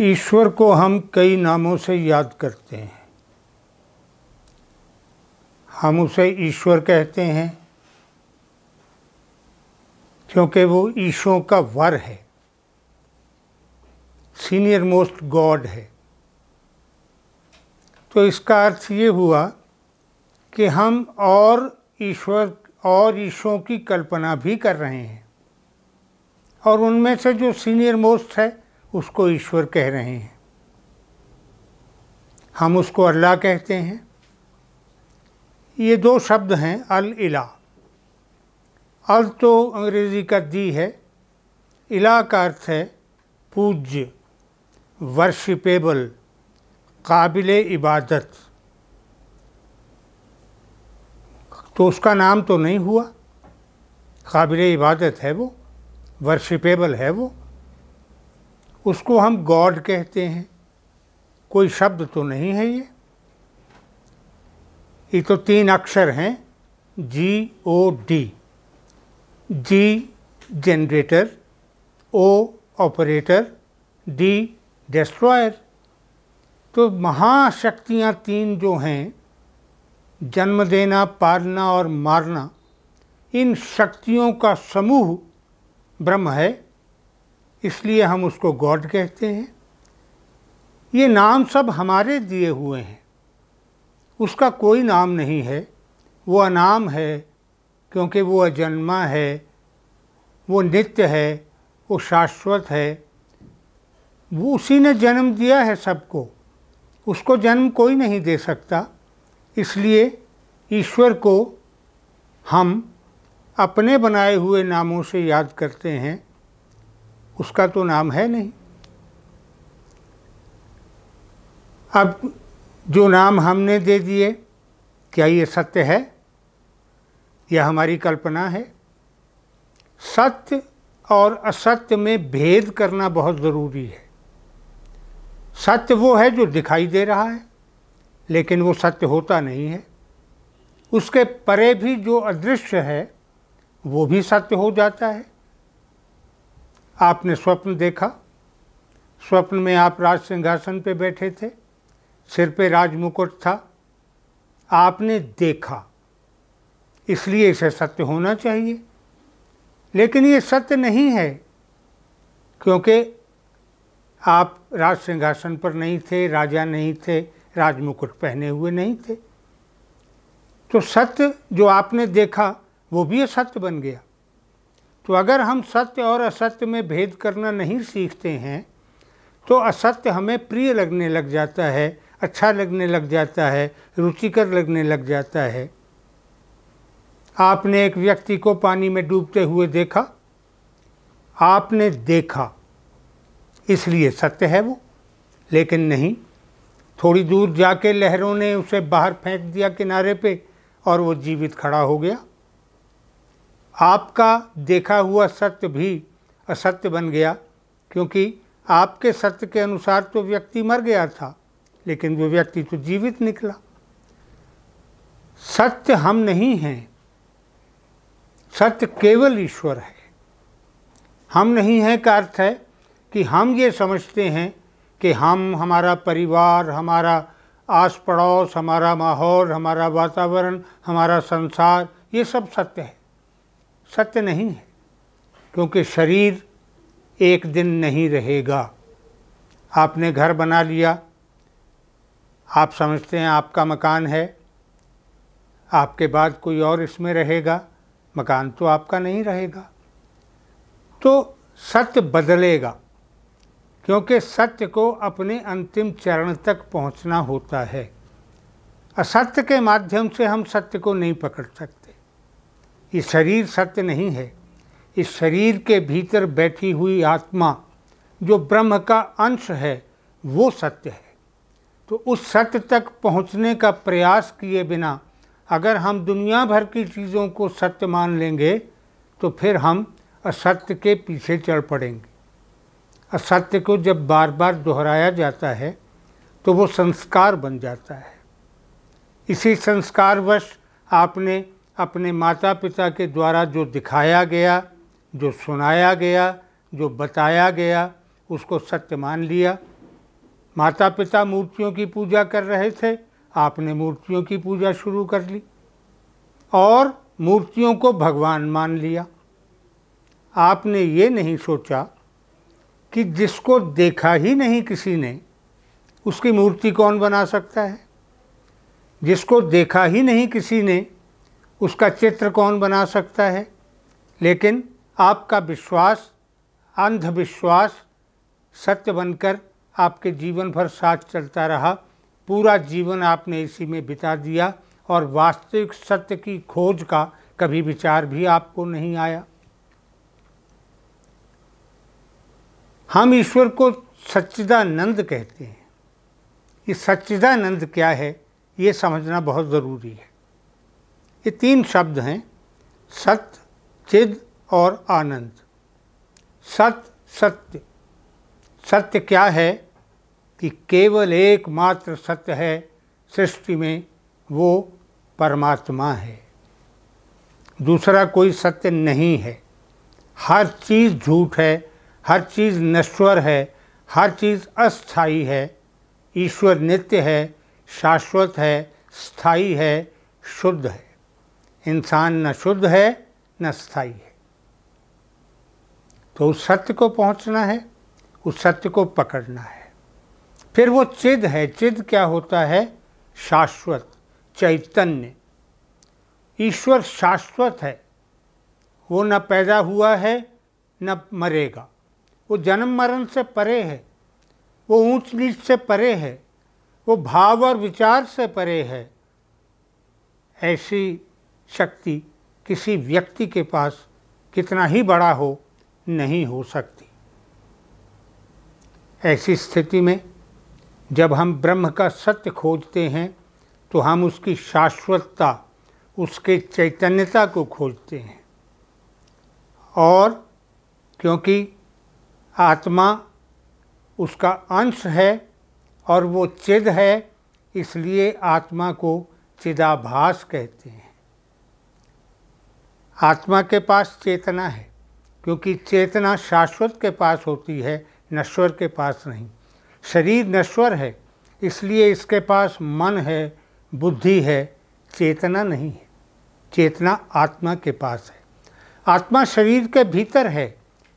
ईश्वर को हम कई नामों से याद करते हैं हम उसे ईश्वर कहते हैं क्योंकि वो ईशों का वर है सीनियर मोस्ट गॉड है तो इसका अर्थ ये हुआ कि हम और ईश्वर और ईशों की कल्पना भी कर रहे हैं और उनमें से जो सीनियर मोस्ट है उसको ईश्वर कह रहे हैं हम उसको अल्लाह कहते हैं ये दो शब्द हैं अल इला अल तो अंग्रेज़ी का दी है इला का अर्थ है पूज्य वर्शिपेबल काबिल इबादत तो उसका नाम तो नहीं हुआ काबिल इबादत है वो वर्शिपेबल है वो उसको हम गॉड कहते हैं कोई शब्द तो नहीं है ये ये तो तीन अक्षर हैं G O D G generator O operator D destroyer तो महाशक्तियाँ तीन जो हैं जन्म देना पालना और मारना इन शक्तियों का समूह ब्रह्म है इसलिए हम उसको गॉड कहते हैं ये नाम सब हमारे दिए हुए हैं उसका कोई नाम नहीं है वो अनाम है क्योंकि वो अजन्मा है वो नित्य है वो शाश्वत है वो उसी ने जन्म दिया है सबको उसको जन्म कोई नहीं दे सकता इसलिए ईश्वर को हम अपने बनाए हुए नामों से याद करते हैं उसका तो नाम है नहीं अब जो नाम हमने दे दिए क्या ये सत्य है यह हमारी कल्पना है सत्य और असत्य में भेद करना बहुत ज़रूरी है सत्य वो है जो दिखाई दे रहा है लेकिन वो सत्य होता नहीं है उसके परे भी जो अदृश्य है वो भी सत्य हो जाता है आपने स्वप्न देखा स्वप्न में आप राज सिंहासन पे बैठे थे सिर पे राज मुकुट था आपने देखा इसलिए इसे सत्य होना चाहिए लेकिन ये सत्य नहीं है क्योंकि आप राज सिंहासन पर नहीं थे राजा नहीं थे राज मुकुट पहने हुए नहीं थे तो सत्य जो आपने देखा वो भी सत्य बन गया तो अगर हम सत्य और असत्य में भेद करना नहीं सीखते हैं तो असत्य हमें प्रिय लगने लग जाता है अच्छा लगने लग जाता है रुचिकर लगने लग जाता है आपने एक व्यक्ति को पानी में डूबते हुए देखा आपने देखा इसलिए सत्य है वो लेकिन नहीं थोड़ी दूर जाके लहरों ने उसे बाहर फेंक दिया किनारे पे और वो जीवित खड़ा हो गया आपका देखा हुआ सत्य भी असत्य बन गया क्योंकि आपके सत्य के अनुसार तो व्यक्ति मर गया था लेकिन वो व्यक्ति तो जीवित निकला सत्य हम नहीं हैं सत्य केवल ईश्वर है हम नहीं हैं का अर्थ है कि हम ये समझते हैं कि हम हमारा परिवार हमारा आस पड़ोस हमारा माहौल हमारा वातावरण हमारा संसार ये सब सत्य है सत्य नहीं है क्योंकि शरीर एक दिन नहीं रहेगा आपने घर बना लिया आप समझते हैं आपका मकान है आपके बाद कोई और इसमें रहेगा मकान तो आपका नहीं रहेगा तो सत्य बदलेगा क्योंकि सत्य को अपने अंतिम चरण तक पहुंचना होता है असत्य के माध्यम से हम सत्य को नहीं पकड़ सकते ये शरीर सत्य नहीं है इस शरीर के भीतर बैठी हुई आत्मा जो ब्रह्म का अंश है वो सत्य है तो उस सत्य तक पहुंचने का प्रयास किए बिना अगर हम दुनिया भर की चीज़ों को सत्य मान लेंगे तो फिर हम असत्य के पीछे चल पड़ेंगे असत्य को जब बार बार दोहराया जाता है तो वो संस्कार बन जाता है इसी संस्कारवश आपने अपने माता पिता के द्वारा जो दिखाया गया जो सुनाया गया जो बताया गया उसको सत्य मान लिया माता पिता मूर्तियों की पूजा कर रहे थे आपने मूर्तियों की पूजा शुरू कर ली और मूर्तियों को भगवान मान लिया आपने ये नहीं सोचा कि जिसको देखा ही नहीं किसी ने उसकी मूर्ति कौन बना सकता है जिसको देखा ही नहीं किसी ने उसका चित्र कौन बना सकता है लेकिन आपका विश्वास अंधविश्वास सत्य बनकर आपके जीवन भर साथ चलता रहा पूरा जीवन आपने इसी में बिता दिया और वास्तविक सत्य की खोज का कभी विचार भी आपको नहीं आया हम ईश्वर को सच्चिदानंद कहते हैं ये सच्चिदानंद क्या है ये समझना बहुत ज़रूरी है ये तीन शब्द हैं सत्य चिद और आनंद सत्य सत्य सत्य क्या है कि केवल एकमात्र सत्य है सृष्टि में वो परमात्मा है दूसरा कोई सत्य नहीं है हर चीज़ झूठ है हर चीज़ नश्वर है हर चीज़ अस्थाई है ईश्वर नित्य है शाश्वत है स्थाई है शुद्ध है इंसान न शुद्ध है न स्थाई है तो उस सत्य को पहुंचना है उस सत्य को पकड़ना है फिर वो चिद है चिद क्या होता है शाश्वत चैतन्य ईश्वर शाश्वत है वो न पैदा हुआ है न मरेगा वो जन्म मरण से परे है वो ऊंच नीच से परे है वो भाव और विचार से परे है ऐसी शक्ति किसी व्यक्ति के पास कितना ही बड़ा हो नहीं हो सकती ऐसी स्थिति में जब हम ब्रह्म का सत्य खोजते हैं तो हम उसकी शाश्वतता उसके चैतन्यता को खोजते हैं और क्योंकि आत्मा उसका अंश है और वो चिद है इसलिए आत्मा को चिदाभास कहते हैं आत्मा के पास चेतना है क्योंकि चेतना शाश्वत के पास होती है नश्वर के पास नहीं शरीर नश्वर है इसलिए इसके पास मन है बुद्धि है चेतना नहीं है चेतना आत्मा के पास है आत्मा शरीर के भीतर है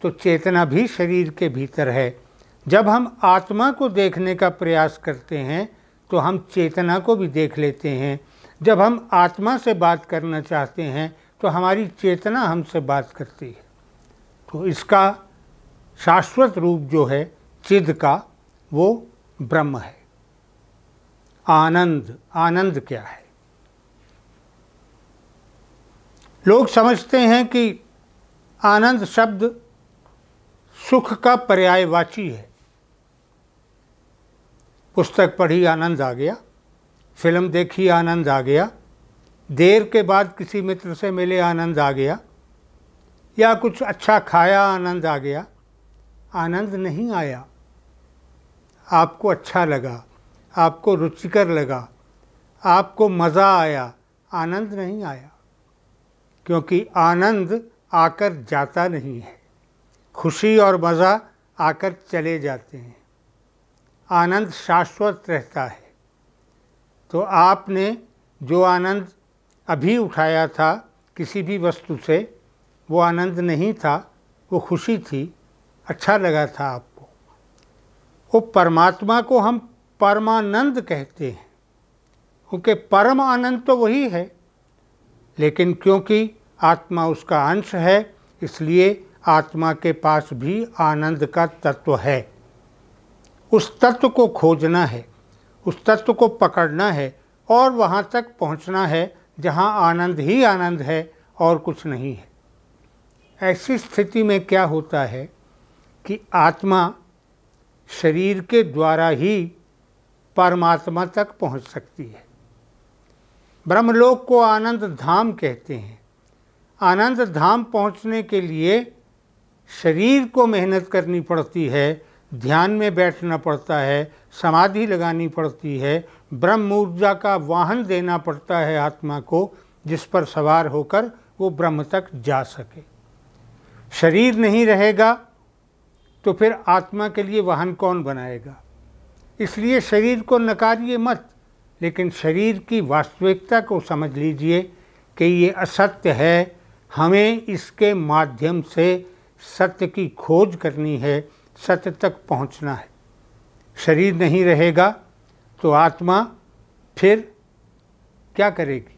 तो चेतना भी शरीर के भीतर है जब हम आत्मा को देखने का प्रयास करते हैं तो हम चेतना को भी देख लेते हैं जब हम आत्मा से बात करना चाहते हैं तो हमारी चेतना हमसे बात करती है तो इसका शाश्वत रूप जो है चिद का वो ब्रह्म है आनंद आनंद क्या है लोग समझते हैं कि आनंद शब्द सुख का पर्यायवाची है पुस्तक पढ़ी आनंद आ गया फिल्म देखी आनंद आ गया देर के बाद किसी मित्र से मिले आनंद आ गया या कुछ अच्छा खाया आनंद आ गया आनंद नहीं आया आपको अच्छा लगा आपको रुचिकर लगा आपको मज़ा आया आनंद नहीं आया क्योंकि आनंद आकर जाता नहीं है खुशी और मज़ा आकर चले जाते हैं आनंद शाश्वत रहता है तो आपने जो आनंद अभी उठाया था किसी भी वस्तु से वो आनंद नहीं था वो खुशी थी अच्छा लगा था आपको वो परमात्मा को हम परमानंद कहते हैं क्योंकि परम आनंद तो वही है लेकिन क्योंकि आत्मा उसका अंश है इसलिए आत्मा के पास भी आनंद का तत्व है उस तत्व को खोजना है उस तत्व को पकड़ना है और वहाँ तक पहुँचना है जहाँ आनंद ही आनंद है और कुछ नहीं है ऐसी स्थिति में क्या होता है कि आत्मा शरीर के द्वारा ही परमात्मा तक पहुंच सकती है ब्रह्मलोक को आनंद धाम कहते हैं आनंद धाम पहुंचने के लिए शरीर को मेहनत करनी पड़ती है ध्यान में बैठना पड़ता है समाधि लगानी पड़ती है ब्रह्म ऊर्जा का वाहन देना पड़ता है आत्मा को जिस पर सवार होकर वो ब्रह्म तक जा सके शरीर नहीं रहेगा तो फिर आत्मा के लिए वाहन कौन बनाएगा इसलिए शरीर को नकारिए मत लेकिन शरीर की वास्तविकता को समझ लीजिए कि ये असत्य है हमें इसके माध्यम से सत्य की खोज करनी है सत्य तक पहुंचना है शरीर नहीं रहेगा तो आत्मा फिर क्या करेगी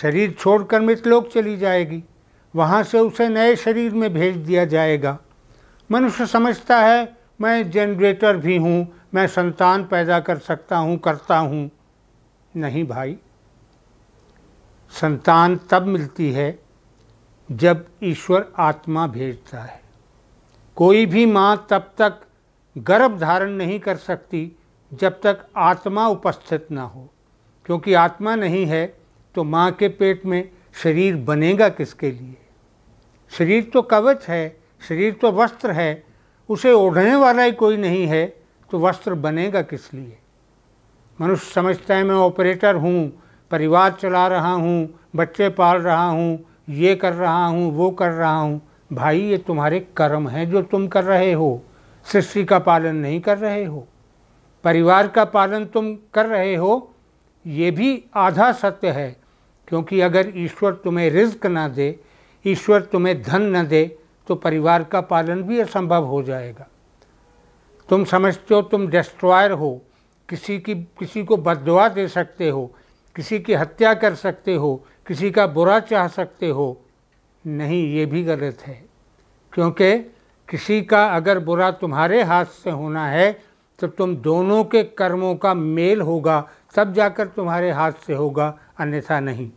शरीर छोड़कर मृतलोक चली जाएगी वहाँ से उसे नए शरीर में भेज दिया जाएगा मनुष्य समझता है मैं जनरेटर भी हूँ मैं संतान पैदा कर सकता हूँ करता हूँ नहीं भाई संतान तब मिलती है जब ईश्वर आत्मा भेजता है कोई भी माँ तब तक गर्भ धारण नहीं कर सकती जब तक आत्मा उपस्थित ना हो क्योंकि आत्मा नहीं है तो माँ के पेट में शरीर बनेगा किसके लिए शरीर तो कवच है शरीर तो वस्त्र है उसे ओढ़ने वाला ही कोई नहीं है तो वस्त्र बनेगा किस लिए मनुष्य समझता है मैं ऑपरेटर हूँ परिवार चला रहा हूँ बच्चे पाल रहा हूँ ये कर रहा हूँ वो कर रहा हूँ भाई ये तुम्हारे कर्म हैं जो तुम कर रहे हो सृष्टि का पालन नहीं कर रहे हो परिवार का पालन तुम कर रहे हो ये भी आधा सत्य है क्योंकि अगर ईश्वर तुम्हें रिज्क ना दे ईश्वर तुम्हें धन न दे तो परिवार का पालन भी असंभव हो जाएगा तुम समझते हो तुम डिस्ट्रॉयर हो किसी की किसी को बदवा दे सकते हो किसी की हत्या कर सकते हो किसी का बुरा चाह सकते हो नहीं ये भी गलत है क्योंकि किसी का अगर बुरा तुम्हारे हाथ से होना है तो तुम दोनों के कर्मों का मेल होगा तब जाकर तुम्हारे हाथ से होगा अन्यथा नहीं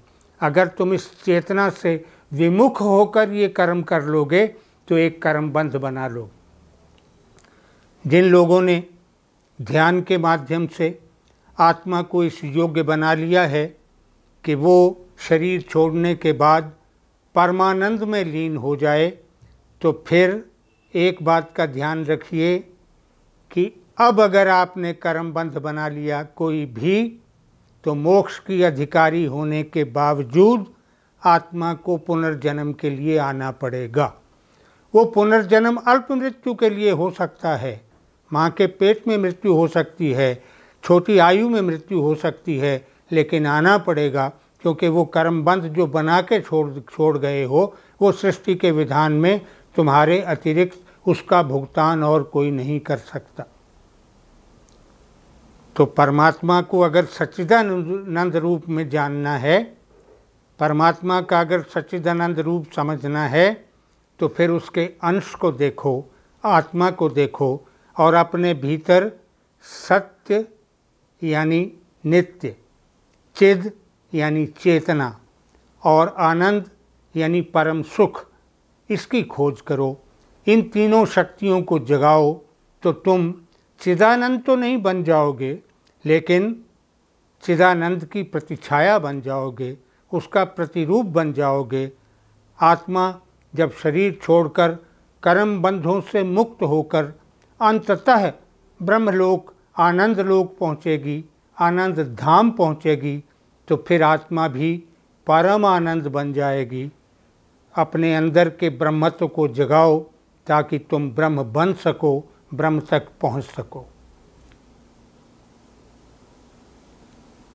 अगर तुम इस चेतना से विमुख होकर ये कर्म कर लोगे तो एक कर्म बंध बना लो जिन लोगों ने ध्यान के माध्यम से आत्मा को इस योग्य बना लिया है कि वो शरीर छोड़ने के बाद परमानंद में लीन हो जाए तो फिर एक बात का ध्यान रखिए कि अब अगर आपने कर्मबंध बना लिया कोई भी तो मोक्ष की अधिकारी होने के बावजूद आत्मा को पुनर्जन्म के लिए आना पड़ेगा वो पुनर्जन्म अल्प मृत्यु के लिए हो सकता है माँ के पेट में मृत्यु हो सकती है छोटी आयु में मृत्यु हो सकती है लेकिन आना पड़ेगा क्योंकि वो कर्मबंध जो बना के छोड़ छोड़ गए हो वो सृष्टि के विधान में तुम्हारे अतिरिक्त उसका भुगतान और कोई नहीं कर सकता तो परमात्मा को अगर सच्चिदानंद रूप में जानना है परमात्मा का अगर सच्चिदानंद रूप समझना है तो फिर उसके अंश को देखो आत्मा को देखो और अपने भीतर सत्य यानी नित्य चिद यानी चेतना और आनंद यानी परम सुख इसकी खोज करो इन तीनों शक्तियों को जगाओ तो तुम चिदानंद तो नहीं बन जाओगे लेकिन चिदानंद की प्रतिछाया बन जाओगे उसका प्रतिरूप बन जाओगे आत्मा जब शरीर छोड़कर कर्म बंधों से मुक्त होकर अंततः ब्रह्मलोक आनंद लोक पहुँचेगी आनंद धाम पहुँचेगी तो फिर आत्मा भी परम आनंद बन जाएगी अपने अंदर के ब्रह्मत्व को जगाओ ताकि तुम ब्रह्म बन सको ब्रह्म तक पहुंच सको